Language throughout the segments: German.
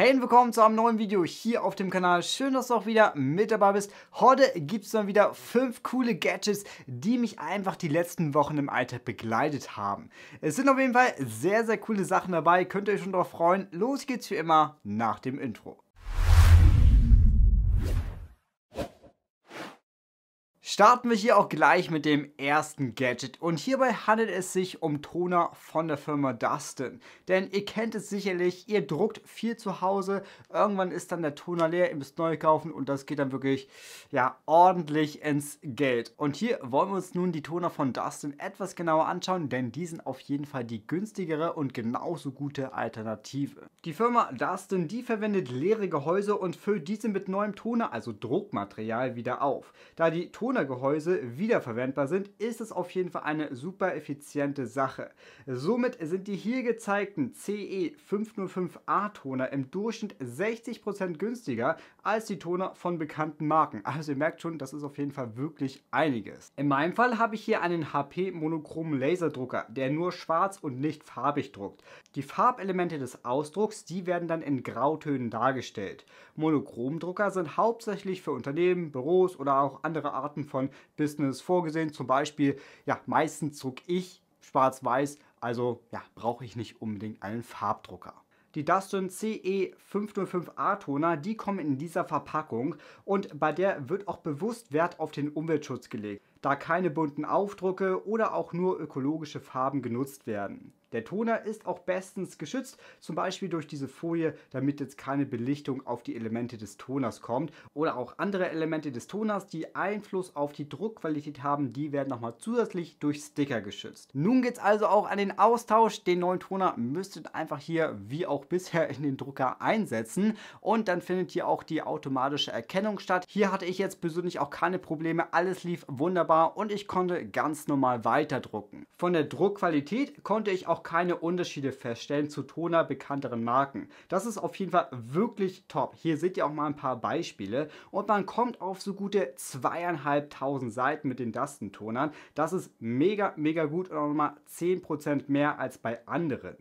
Hey willkommen zu einem neuen Video hier auf dem Kanal. Schön, dass du auch wieder mit dabei bist. Heute gibt es dann wieder fünf coole Gadgets, die mich einfach die letzten Wochen im Alltag begleitet haben. Es sind auf jeden Fall sehr, sehr coole Sachen dabei. Könnt ihr euch schon drauf freuen. Los geht's wie immer nach dem Intro. Starten wir hier auch gleich mit dem ersten Gadget und hierbei handelt es sich um Toner von der Firma Dustin. Denn ihr kennt es sicherlich, ihr druckt viel zu Hause, irgendwann ist dann der Toner leer, ihr müsst neu kaufen und das geht dann wirklich ja ordentlich ins Geld. Und hier wollen wir uns nun die Toner von Dustin etwas genauer anschauen, denn die sind auf jeden Fall die günstigere und genauso gute Alternative. Die Firma Dustin, die verwendet leere Gehäuse und füllt diese mit neuem Toner, also Druckmaterial, wieder auf. Da die Toner Sondergehäuse wiederverwendbar sind, ist es auf jeden Fall eine super effiziente Sache. Somit sind die hier gezeigten CE 505A Toner im Durchschnitt 60% günstiger als die Toner von bekannten Marken. Also ihr merkt schon, das ist auf jeden Fall wirklich einiges. In meinem Fall habe ich hier einen HP monochromen Laserdrucker, der nur schwarz und nicht farbig druckt. Die Farbelemente des Ausdrucks, die werden dann in Grautönen dargestellt. Monochromdrucker sind hauptsächlich für Unternehmen, Büros oder auch andere Arten von Business vorgesehen. Zum Beispiel, ja, meistens drucke ich schwarz-weiß, also ja, brauche ich nicht unbedingt einen Farbdrucker. Die Dustin CE505A Toner, die kommen in dieser Verpackung und bei der wird auch bewusst Wert auf den Umweltschutz gelegt, da keine bunten Aufdrucke oder auch nur ökologische Farben genutzt werden. Der Toner ist auch bestens geschützt, zum Beispiel durch diese Folie, damit jetzt keine Belichtung auf die Elemente des Toners kommt oder auch andere Elemente des Toners, die Einfluss auf die Druckqualität haben, die werden nochmal zusätzlich durch Sticker geschützt. Nun geht es also auch an den Austausch. Den neuen Toner müsstet einfach hier wie auch bisher in den Drucker einsetzen und dann findet hier auch die automatische Erkennung statt. Hier hatte ich jetzt persönlich auch keine Probleme, alles lief wunderbar und ich konnte ganz normal weiterdrucken. Von der Druckqualität konnte ich auch auch keine Unterschiede feststellen zu Toner bekannteren Marken. Das ist auf jeden Fall wirklich top. Hier seht ihr auch mal ein paar Beispiele und man kommt auf so gute zweieinhalbtausend Seiten mit den Dustentonern. Das ist mega, mega gut und auch nochmal 10% mehr als bei anderen.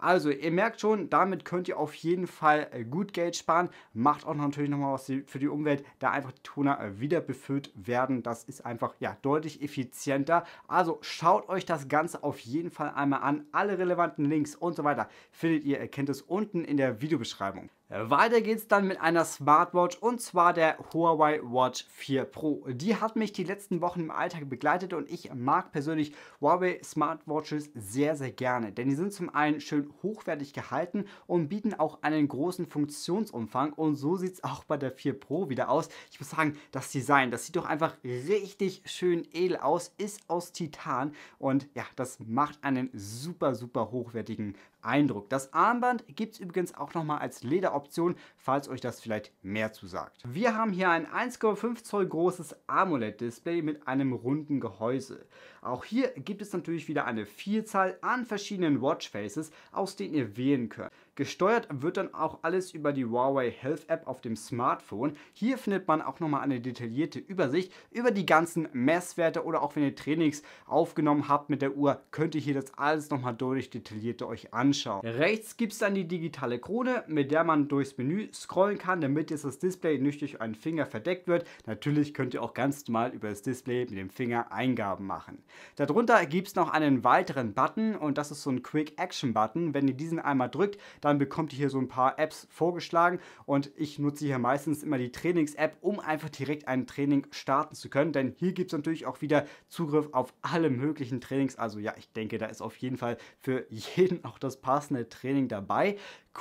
Also ihr merkt schon, damit könnt ihr auf jeden Fall äh, gut Geld sparen. Macht auch natürlich nochmal was für die Umwelt, da einfach die Toner äh, wieder befüllt werden. Das ist einfach ja deutlich effizienter. Also schaut euch das Ganze auf jeden Fall einmal an. Alle relevanten Links und so weiter findet ihr, erkennt äh, es unten in der Videobeschreibung. Weiter geht's dann mit einer Smartwatch und zwar der Huawei Watch 4 Pro. Die hat mich die letzten Wochen im Alltag begleitet und ich mag persönlich Huawei Smartwatches sehr, sehr gerne, denn die sind zum einen schön hochwertig gehalten und bieten auch einen großen Funktionsumfang und so sieht's auch bei der 4 Pro wieder aus. Ich muss sagen, das Design, das sieht doch einfach richtig schön edel aus, ist aus Titan und ja, das macht einen super, super hochwertigen Eindruck. Das Armband gibt es übrigens auch nochmal als Lederoption, falls euch das vielleicht mehr zusagt. Wir haben hier ein 1,5 Zoll großes AMOLED-Display mit einem runden Gehäuse. Auch hier gibt es natürlich wieder eine Vielzahl an verschiedenen Watchfaces, aus denen ihr wählen könnt. Gesteuert wird dann auch alles über die Huawei Health App auf dem Smartphone. Hier findet man auch nochmal eine detaillierte Übersicht über die ganzen Messwerte oder auch wenn ihr Trainings aufgenommen habt mit der Uhr, könnt ihr hier das alles nochmal deutlich detaillierter euch anschauen. Rechts gibt es dann die digitale Krone, mit der man durchs Menü scrollen kann, damit jetzt das Display nicht durch einen Finger verdeckt wird. Natürlich könnt ihr auch ganz normal über das Display mit dem Finger Eingaben machen. Darunter gibt es noch einen weiteren Button und das ist so ein Quick Action Button. Wenn ihr diesen einmal drückt, dann bekommt ihr hier so ein paar Apps vorgeschlagen und ich nutze hier meistens immer die Trainings-App, um einfach direkt ein Training starten zu können, denn hier gibt es natürlich auch wieder Zugriff auf alle möglichen Trainings. Also ja, ich denke, da ist auf jeden Fall für jeden auch das passende Training dabei.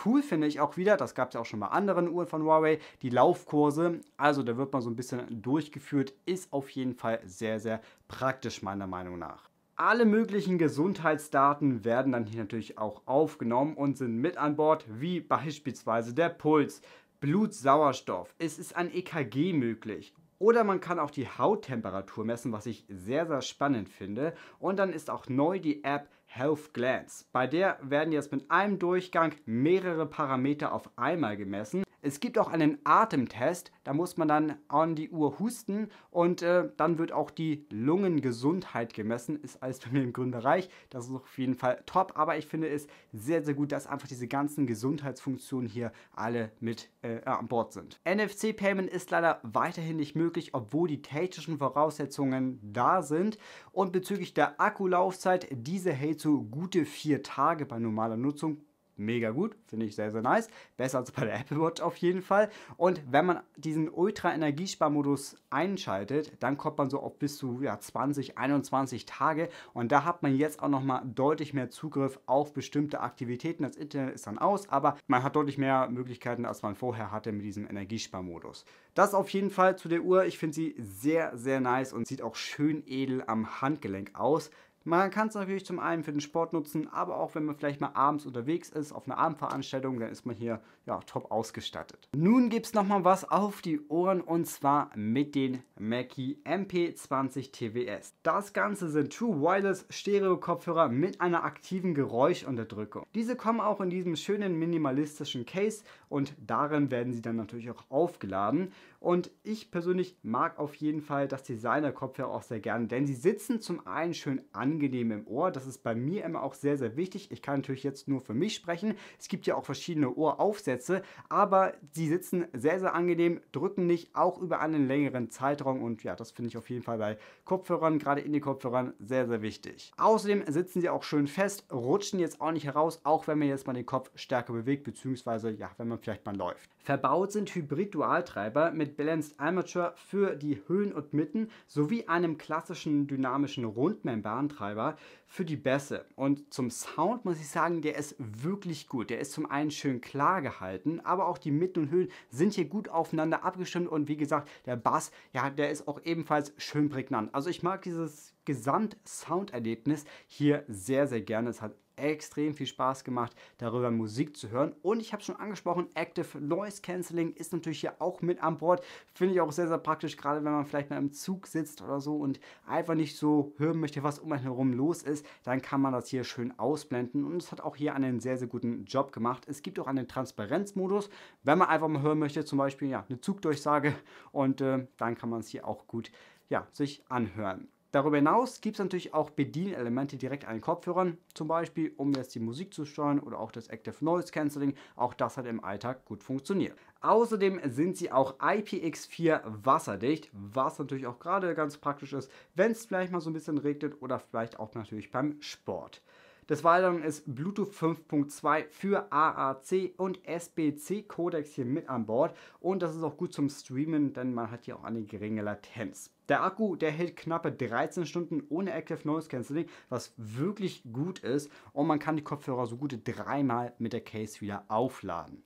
Cool finde ich auch wieder, das gab es ja auch schon bei anderen Uhren von Huawei, die Laufkurse. Also da wird man so ein bisschen durchgeführt, ist auf jeden Fall sehr, sehr praktisch meiner Meinung nach. Alle möglichen Gesundheitsdaten werden dann hier natürlich auch aufgenommen und sind mit an Bord, wie beispielsweise der Puls, Blutsauerstoff, es ist ein EKG möglich oder man kann auch die Hauttemperatur messen, was ich sehr, sehr spannend finde. Und dann ist auch neu die App Health Glance. Bei der werden jetzt mit einem Durchgang mehrere Parameter auf einmal gemessen es gibt auch einen Atemtest, da muss man dann an die Uhr husten und äh, dann wird auch die Lungengesundheit gemessen. Ist alles bei mir im grünen Bereich, das ist auf jeden Fall top, aber ich finde es sehr, sehr gut, dass einfach diese ganzen Gesundheitsfunktionen hier alle mit äh, an Bord sind. NFC-Payment ist leider weiterhin nicht möglich, obwohl die technischen Voraussetzungen da sind und bezüglich der Akkulaufzeit, diese hält so gute vier Tage bei normaler Nutzung mega gut, finde ich sehr, sehr nice. Besser als bei der Apple Watch auf jeden Fall. Und wenn man diesen Ultra-Energiesparmodus einschaltet, dann kommt man so auf bis zu ja, 20, 21 Tage. Und da hat man jetzt auch nochmal deutlich mehr Zugriff auf bestimmte Aktivitäten. Das Internet ist dann aus, aber man hat deutlich mehr Möglichkeiten, als man vorher hatte mit diesem Energiesparmodus. Das auf jeden Fall zu der Uhr. Ich finde sie sehr, sehr nice und sieht auch schön edel am Handgelenk aus. Man kann es natürlich zum einen für den Sport nutzen, aber auch wenn man vielleicht mal abends unterwegs ist, auf einer Abendveranstaltung, dann ist man hier ja, top ausgestattet. Nun gibt es nochmal was auf die Ohren und zwar mit den Mackie MP20 TWS. Das Ganze sind True Wireless Stereo Kopfhörer mit einer aktiven Geräuschunterdrückung. Diese kommen auch in diesem schönen minimalistischen Case und darin werden sie dann natürlich auch aufgeladen und ich persönlich mag auf jeden Fall das Design der kopfhörer auch sehr gerne, denn sie sitzen zum einen schön angenehm im Ohr. Das ist bei mir immer auch sehr, sehr wichtig. Ich kann natürlich jetzt nur für mich sprechen. Es gibt ja auch verschiedene Ohraufsätze, aber sie sitzen sehr, sehr angenehm, drücken nicht, auch über einen längeren Zeitraum. Und ja, das finde ich auf jeden Fall bei Kopfhörern, gerade in den Kopfhörern, sehr, sehr wichtig. Außerdem sitzen sie auch schön fest, rutschen jetzt auch nicht heraus, auch wenn man jetzt mal den Kopf stärker bewegt, beziehungsweise ja, wenn man vielleicht mal läuft. Verbaut sind Hybrid-Dualtreiber mit mit Balanced Armature für die Höhen und Mitten sowie einem klassischen dynamischen rundmembran für die Bässe. Und zum Sound muss ich sagen, der ist wirklich gut. Der ist zum einen schön klar gehalten, aber auch die Mitten und Höhen sind hier gut aufeinander abgestimmt und wie gesagt, der Bass, ja, der ist auch ebenfalls schön prägnant. Also ich mag dieses Gesamtsounderlebnis hier sehr, sehr gerne. Es hat extrem viel Spaß gemacht, darüber Musik zu hören. Und ich habe schon angesprochen, Active Noise Cancelling ist natürlich hier auch mit an Bord. Finde ich auch sehr, sehr praktisch, gerade wenn man vielleicht mal im Zug sitzt oder so und einfach nicht so hören möchte, was um einen herum los ist, dann kann man das hier schön ausblenden. Und es hat auch hier einen sehr, sehr guten Job gemacht. Es gibt auch einen Transparenzmodus, wenn man einfach mal hören möchte, zum Beispiel ja, eine Zugdurchsage. Und äh, dann kann man es hier auch gut ja, sich anhören. Darüber hinaus gibt es natürlich auch Bedienelemente direkt an den Kopfhörern, zum Beispiel um jetzt die Musik zu steuern oder auch das Active Noise Cancelling. Auch das hat im Alltag gut funktioniert. Außerdem sind sie auch IPX4 wasserdicht, was natürlich auch gerade ganz praktisch ist, wenn es vielleicht mal so ein bisschen regnet oder vielleicht auch natürlich beim Sport. Des Weiteren ist Bluetooth 5.2 für AAC und SBC-Codex hier mit an Bord und das ist auch gut zum Streamen, denn man hat hier auch eine geringe Latenz. Der Akku, der hält knappe 13 Stunden ohne Active Noise Cancelling, was wirklich gut ist und man kann die Kopfhörer so gute dreimal mit der Case wieder aufladen.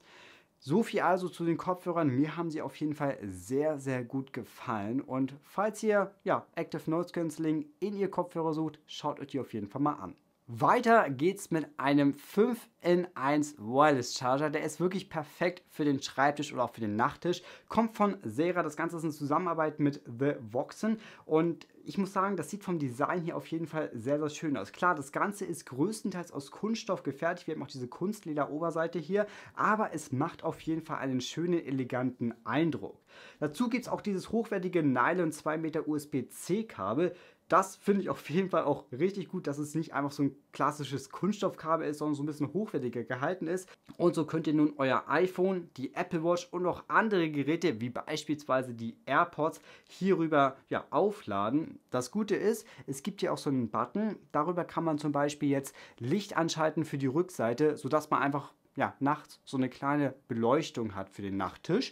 So viel also zu den Kopfhörern. Mir haben sie auf jeden Fall sehr, sehr gut gefallen. Und falls ihr ja, Active Noise Cancelling in ihr Kopfhörer sucht, schaut euch die auf jeden Fall mal an. Weiter geht's mit einem 5 in 1 Wireless Charger. Der ist wirklich perfekt für den Schreibtisch oder auch für den Nachttisch. Kommt von Sera. Das Ganze ist in Zusammenarbeit mit The Voxen. Und ich muss sagen, das sieht vom Design hier auf jeden Fall sehr, sehr schön aus. Klar, das Ganze ist größtenteils aus Kunststoff gefertigt. Wir haben auch diese Kunstleder-Oberseite hier. Aber es macht auf jeden Fall einen schönen, eleganten Eindruck. Dazu gibt es auch dieses hochwertige Nylon 2 Meter USB-C-Kabel das finde ich auf jeden Fall auch richtig gut, dass es nicht einfach so ein klassisches Kunststoffkabel ist, sondern so ein bisschen hochwertiger gehalten ist. Und so könnt ihr nun euer iPhone, die Apple Watch und auch andere Geräte, wie beispielsweise die AirPods, hierüber ja, aufladen. Das Gute ist, es gibt hier auch so einen Button. Darüber kann man zum Beispiel jetzt Licht anschalten für die Rückseite, sodass man einfach ja, nachts so eine kleine Beleuchtung hat für den Nachttisch.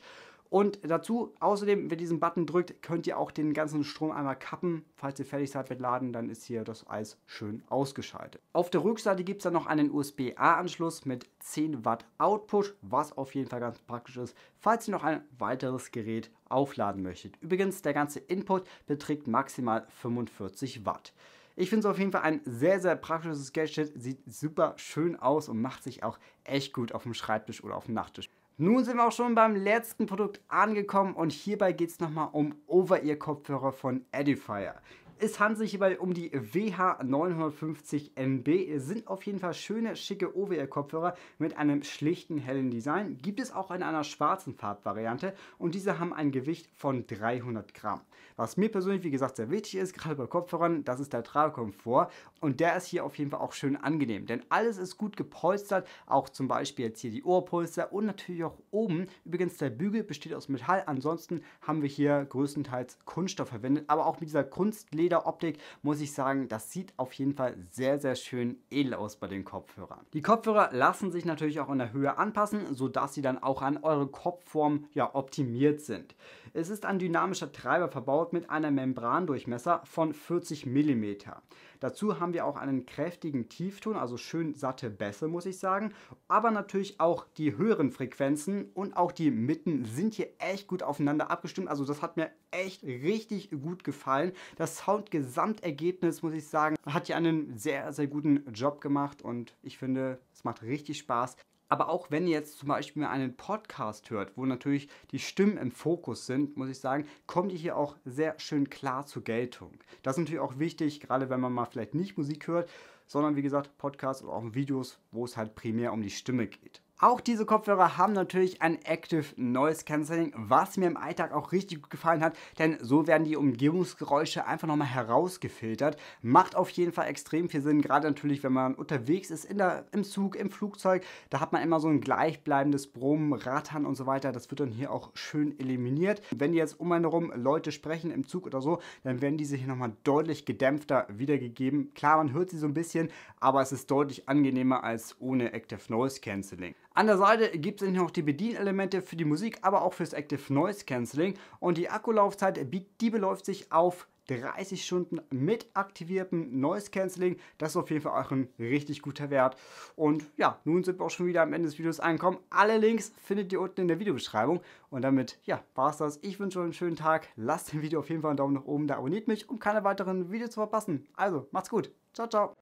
Und dazu, außerdem, wenn ihr diesen Button drückt, könnt ihr auch den ganzen Strom einmal kappen. Falls ihr fertig seid mit Laden, dann ist hier das Eis schön ausgeschaltet. Auf der Rückseite gibt es dann noch einen USB-A-Anschluss mit 10 Watt Output, was auf jeden Fall ganz praktisch ist, falls ihr noch ein weiteres Gerät aufladen möchtet. Übrigens, der ganze Input beträgt maximal 45 Watt. Ich finde es auf jeden Fall ein sehr, sehr praktisches Gadget, sieht super schön aus und macht sich auch echt gut auf dem Schreibtisch oder auf dem Nachttisch. Nun sind wir auch schon beim letzten Produkt angekommen und hierbei geht es nochmal um Over-Ear-Kopfhörer von Edifier. Es handelt sich hierbei um die WH950MB. Es Sind auf jeden Fall schöne, schicke OWL-Kopfhörer mit einem schlichten, hellen Design. Gibt es auch in einer schwarzen Farbvariante und diese haben ein Gewicht von 300 Gramm. Was mir persönlich, wie gesagt, sehr wichtig ist, gerade bei Kopfhörern, das ist der Tragekomfort und der ist hier auf jeden Fall auch schön angenehm, denn alles ist gut gepolstert, auch zum Beispiel jetzt hier die Ohrpolster und natürlich auch oben. Übrigens, der Bügel besteht aus Metall, ansonsten haben wir hier größtenteils Kunststoff verwendet, aber auch mit dieser Kunstleder Federoptik muss ich sagen, das sieht auf jeden Fall sehr, sehr schön edel aus bei den Kopfhörern. Die Kopfhörer lassen sich natürlich auch in der Höhe anpassen, sodass sie dann auch an eure Kopfform ja, optimiert sind. Es ist ein dynamischer Treiber verbaut mit einem Membrandurchmesser von 40 mm. Dazu haben wir auch einen kräftigen Tiefton, also schön satte Bässe, muss ich sagen. Aber natürlich auch die höheren Frequenzen und auch die Mitten sind hier echt gut aufeinander abgestimmt. Also das hat mir echt richtig gut gefallen. Das Soundgesamtergebnis, muss ich sagen, hat hier einen sehr, sehr guten Job gemacht und ich finde, es macht richtig Spaß. Aber auch wenn ihr jetzt zum Beispiel einen Podcast hört, wo natürlich die Stimmen im Fokus sind, muss ich sagen, kommt ihr hier auch sehr schön klar zur Geltung. Das ist natürlich auch wichtig, gerade wenn man mal vielleicht nicht Musik hört, sondern wie gesagt Podcasts oder auch Videos, wo es halt primär um die Stimme geht. Auch diese Kopfhörer haben natürlich ein Active Noise Cancelling, was mir im Alltag auch richtig gut gefallen hat, denn so werden die Umgebungsgeräusche einfach nochmal herausgefiltert. Macht auf jeden Fall extrem viel Sinn, gerade natürlich, wenn man unterwegs ist, der, im Zug, im Flugzeug, da hat man immer so ein gleichbleibendes Brummen, Rattern und so weiter. Das wird dann hier auch schön eliminiert. Wenn jetzt um einen herum Leute sprechen im Zug oder so, dann werden diese hier nochmal deutlich gedämpfter wiedergegeben. Klar, man hört sie so ein bisschen, aber es ist deutlich angenehmer als ohne Active Noise Cancelling. An der Seite gibt es noch die Bedienelemente für die Musik, aber auch fürs Active Noise Cancelling und die Akkulaufzeit, die beläuft sich auf 30 Stunden mit aktiviertem Noise Cancelling. Das ist auf jeden Fall auch ein richtig guter Wert. Und ja, nun sind wir auch schon wieder am Ende des Videos angekommen. Alle Links findet ihr unten in der Videobeschreibung. Und damit, ja, es das. Ich wünsche euch einen schönen Tag. Lasst dem Video auf jeden Fall einen Daumen nach oben da, abonniert mich, um keine weiteren Videos zu verpassen. Also, macht's gut. Ciao, ciao.